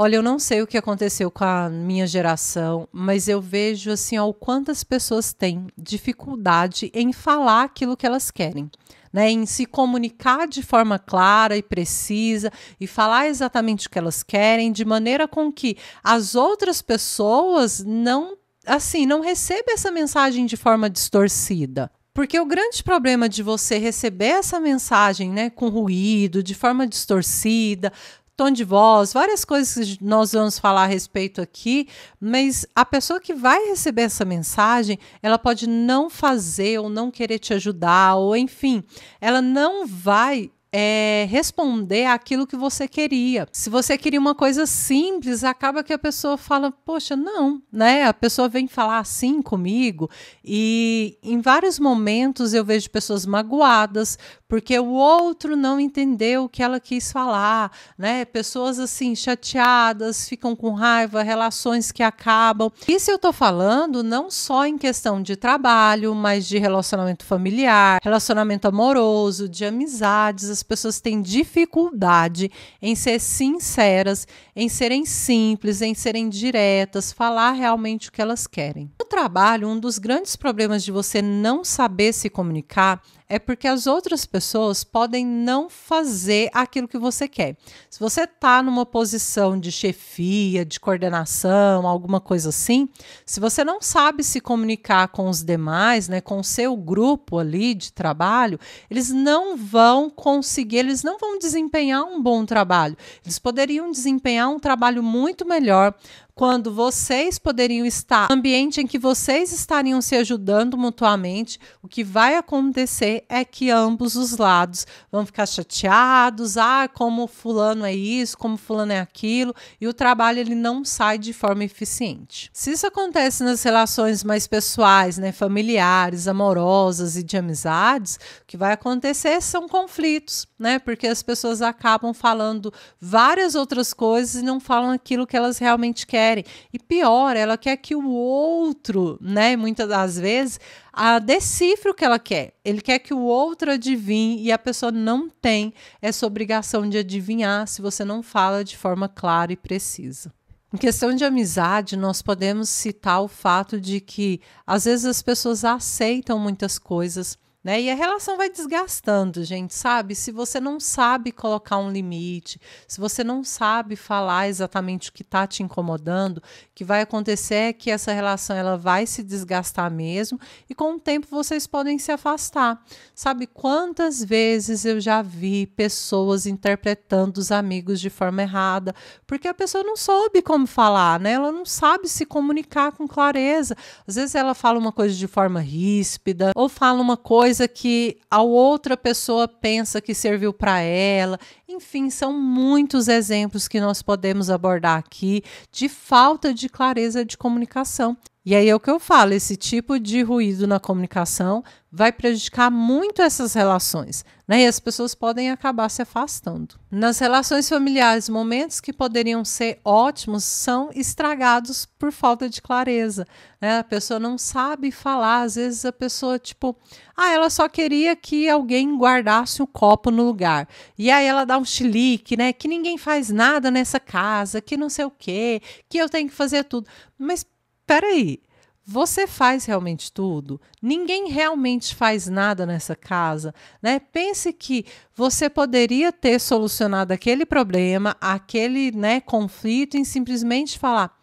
Olha, eu não sei o que aconteceu com a minha geração, mas eu vejo assim, ó, o quanto as pessoas têm dificuldade em falar aquilo que elas querem. Né, em se comunicar de forma clara e precisa e falar exatamente o que elas querem, de maneira com que as outras pessoas não assim não recebam essa mensagem de forma distorcida. Porque o grande problema de você receber essa mensagem né, com ruído, de forma distorcida, tom de voz, várias coisas que nós vamos falar a respeito aqui, mas a pessoa que vai receber essa mensagem, ela pode não fazer ou não querer te ajudar, ou enfim, ela não vai é, responder aquilo que você queria. Se você queria uma coisa simples, acaba que a pessoa fala, poxa, não, né? A pessoa vem falar assim comigo e em vários momentos eu vejo pessoas magoadas porque o outro não entendeu o que ela quis falar, né? Pessoas assim chateadas, ficam com raiva, relações que acabam. Isso eu tô falando não só em questão de trabalho, mas de relacionamento familiar, relacionamento amoroso, de amizades as pessoas têm dificuldade em ser sinceras, em serem simples, em serem diretas, falar realmente o que elas querem. No trabalho, um dos grandes problemas de você não saber se comunicar é porque as outras pessoas podem não fazer aquilo que você quer. Se você está numa posição de chefia, de coordenação, alguma coisa assim, se você não sabe se comunicar com os demais, né, com o seu grupo ali de trabalho, eles não vão conseguir, eles não vão desempenhar um bom trabalho. Eles poderiam desempenhar um trabalho muito melhor, quando vocês poderiam estar no ambiente em que vocês estariam se ajudando mutuamente, o que vai acontecer é que ambos os lados vão ficar chateados, ah, como fulano é isso, como fulano é aquilo, e o trabalho ele não sai de forma eficiente. Se isso acontece nas relações mais pessoais, né, familiares, amorosas e de amizades, o que vai acontecer são conflitos, né? Porque as pessoas acabam falando várias outras coisas e não falam aquilo que elas realmente querem e pior, ela quer que o outro, né, muitas das vezes, a decifre o que ela quer. Ele quer que o outro adivinhe e a pessoa não tem essa obrigação de adivinhar se você não fala de forma clara e precisa. Em questão de amizade, nós podemos citar o fato de que às vezes as pessoas aceitam muitas coisas né? E a relação vai desgastando, gente, sabe? Se você não sabe colocar um limite, se você não sabe falar exatamente o que está te incomodando, o que vai acontecer é que essa relação ela vai se desgastar mesmo e com o tempo vocês podem se afastar. Sabe quantas vezes eu já vi pessoas interpretando os amigos de forma errada, porque a pessoa não soube como falar, né? Ela não sabe se comunicar com clareza. Às vezes ela fala uma coisa de forma ríspida ou fala uma coisa coisa que a outra pessoa pensa que serviu para ela. Enfim, são muitos exemplos que nós podemos abordar aqui de falta de clareza de comunicação. E aí é o que eu falo: esse tipo de ruído na comunicação vai prejudicar muito essas relações, né? E as pessoas podem acabar se afastando. Nas relações familiares, momentos que poderiam ser ótimos são estragados por falta de clareza, né? A pessoa não sabe falar, às vezes a pessoa tipo, ah, ela só queria que alguém guardasse o um copo no lugar. E aí ela dá um chilique, né? Que ninguém faz nada nessa casa, que não sei o quê, que eu tenho que fazer tudo. Mas peraí, você faz realmente tudo? Ninguém realmente faz nada nessa casa, né? Pense que você poderia ter solucionado aquele problema, aquele, né, conflito em simplesmente falar: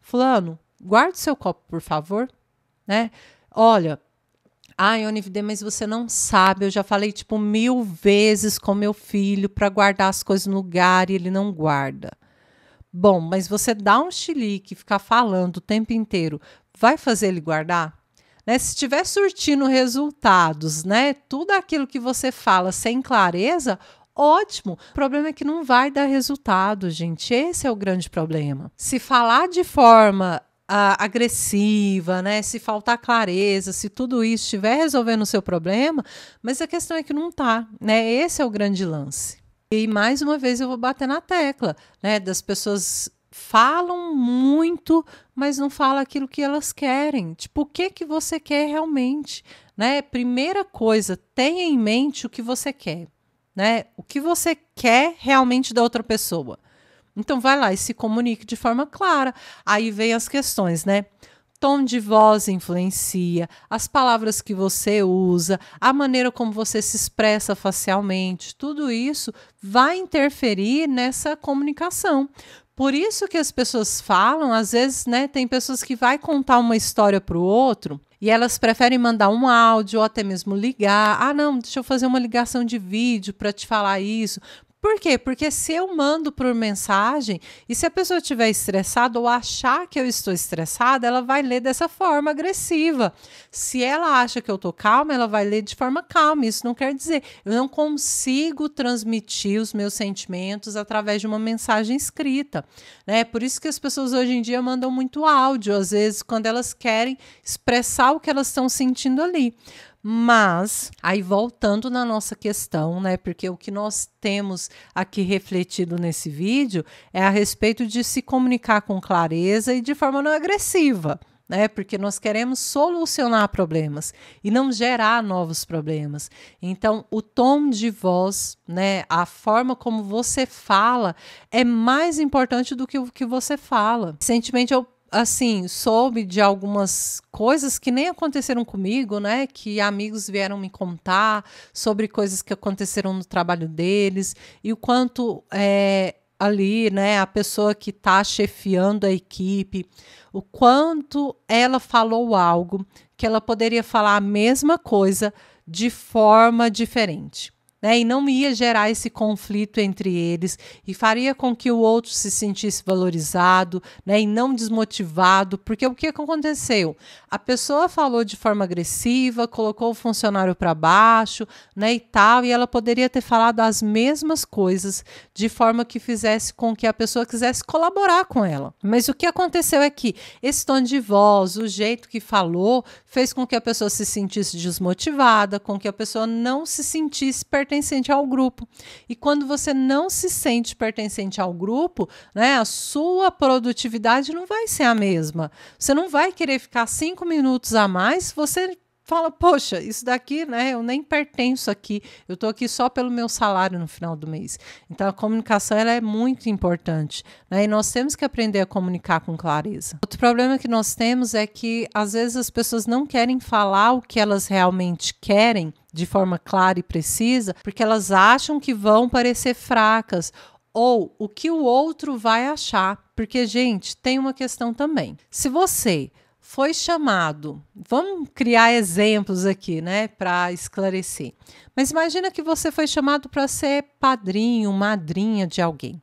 "Fulano, guarde seu copo, por favor", né? Olha, ah, Ionivide, mas você não sabe. Eu já falei tipo mil vezes com meu filho para guardar as coisas no lugar e ele não guarda. Bom, mas você dá um chilique, ficar falando o tempo inteiro, vai fazer ele guardar? Né? Se estiver surtindo resultados, né? Tudo aquilo que você fala sem clareza, ótimo. O problema é que não vai dar resultado, gente. Esse é o grande problema. Se falar de forma uh, agressiva, né? Se faltar clareza, se tudo isso estiver resolvendo o seu problema, mas a questão é que não tá, né? Esse é o grande lance. E mais uma vez eu vou bater na tecla, né? Das pessoas falam muito, mas não falam aquilo que elas querem. Tipo, o que que você quer realmente, né? Primeira coisa, tenha em mente o que você quer, né? O que você quer realmente da outra pessoa. Então vai lá e se comunique de forma clara. Aí vem as questões, né? Tom de voz influencia, as palavras que você usa, a maneira como você se expressa facialmente, tudo isso vai interferir nessa comunicação. Por isso que as pessoas falam, às vezes, né, tem pessoas que vai contar uma história para o outro e elas preferem mandar um áudio ou até mesmo ligar. Ah, não, deixa eu fazer uma ligação de vídeo para te falar isso, por quê? Porque se eu mando por mensagem e se a pessoa estiver estressada ou achar que eu estou estressada, ela vai ler dessa forma agressiva. Se ela acha que eu estou calma, ela vai ler de forma calma. Isso não quer dizer eu não consigo transmitir os meus sentimentos através de uma mensagem escrita. Né? Por isso que as pessoas hoje em dia mandam muito áudio, às vezes, quando elas querem expressar o que elas estão sentindo ali. Mas, aí voltando na nossa questão, né? Porque o que nós temos aqui refletido nesse vídeo é a respeito de se comunicar com clareza e de forma não agressiva. Né, porque nós queremos solucionar problemas e não gerar novos problemas. Então, o tom de voz, né, a forma como você fala é mais importante do que o que você fala. Recentemente eu assim, soube de algumas coisas que nem aconteceram comigo, né? Que amigos vieram me contar sobre coisas que aconteceram no trabalho deles e o quanto é, ali, né? A pessoa que está chefiando a equipe, o quanto ela falou algo que ela poderia falar a mesma coisa de forma diferente né? E não ia gerar esse conflito entre eles e faria com que o outro se sentisse valorizado, né? E não desmotivado, porque o que aconteceu? A pessoa falou de forma agressiva, colocou o funcionário para baixo, né? E tal, e ela poderia ter falado as mesmas coisas de forma que fizesse com que a pessoa quisesse colaborar com ela. Mas o que aconteceu é que esse tom de voz, o jeito que falou, fez com que a pessoa se sentisse desmotivada, com que a pessoa não se sentisse pertencente pertencente ao grupo. E quando você não se sente pertencente ao grupo, né, a sua produtividade não vai ser a mesma. Você não vai querer ficar cinco minutos a mais, você fala, poxa, isso daqui, né? Eu nem pertenço aqui, eu estou aqui só pelo meu salário no final do mês. Então a comunicação ela é muito importante, né? E nós temos que aprender a comunicar com clareza. Outro problema que nós temos é que às vezes as pessoas não querem falar o que elas realmente querem de forma clara e precisa, porque elas acham que vão parecer fracas ou o que o outro vai achar. Porque, gente, tem uma questão também. Se você foi chamado, vamos criar exemplos aqui, né, para esclarecer. Mas imagina que você foi chamado para ser padrinho, madrinha de alguém,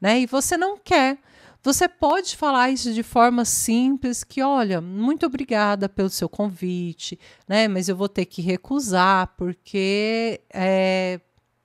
né? E você não quer você pode falar isso de forma simples, que olha, muito obrigada pelo seu convite, né? Mas eu vou ter que recusar porque é,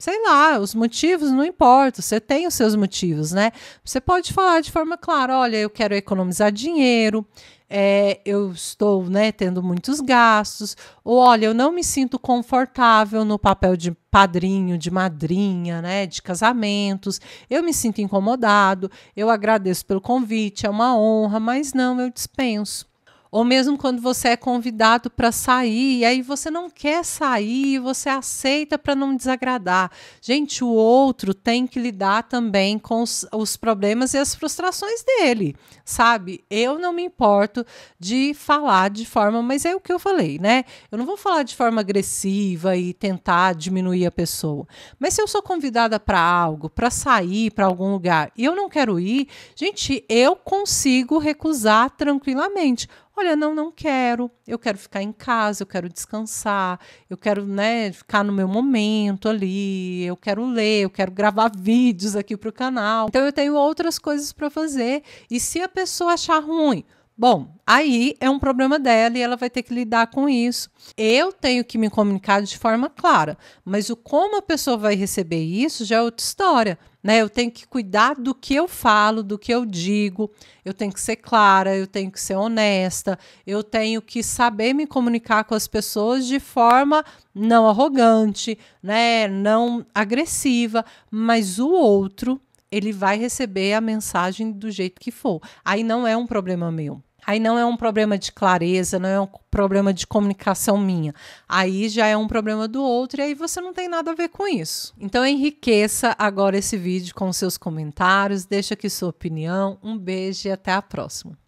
sei lá, os motivos não importam, você tem os seus motivos, né? Você pode falar de forma clara: olha, eu quero economizar dinheiro, é, eu estou né, tendo muitos gastos, ou olha, eu não me sinto confortável no papel de padrinho, de madrinha, né, de casamentos, eu me sinto incomodado, eu agradeço pelo convite, é uma honra, mas não, eu dispenso ou mesmo quando você é convidado para sair, e aí você não quer sair, você aceita para não desagradar. Gente, o outro tem que lidar também com os, os, problemas e as frustrações dele, sabe? Eu não me importo de falar de forma, mas é o que eu falei, né? Eu não vou falar de forma agressiva e tentar diminuir a pessoa. Mas se eu sou convidada para algo, para sair para algum lugar, e eu não quero ir, gente, eu consigo recusar tranquilamente Olha, não, não quero. Eu quero ficar em casa, eu quero descansar, eu quero, né, ficar no meu momento ali, eu quero ler, eu quero gravar vídeos aqui para o canal. Então eu tenho outras coisas para fazer. E se a pessoa achar ruim, Bom, aí é um problema dela e ela vai ter que lidar com isso. Eu tenho que me comunicar de forma clara, mas o como a pessoa vai receber isso já é outra história. Né? Eu tenho que cuidar do que eu falo, do que eu digo, eu tenho que ser clara, eu tenho que ser honesta, eu tenho que saber me comunicar com as pessoas de forma não arrogante, né? não agressiva, mas o outro ele vai receber a mensagem do jeito que for. Aí não é um problema meu. Aí não é um problema de clareza, não é um problema de comunicação minha. Aí já é um problema do outro e aí você não tem nada a ver com isso. Então enriqueça agora esse vídeo com seus comentários, deixa aqui sua opinião. Um beijo e até a próxima.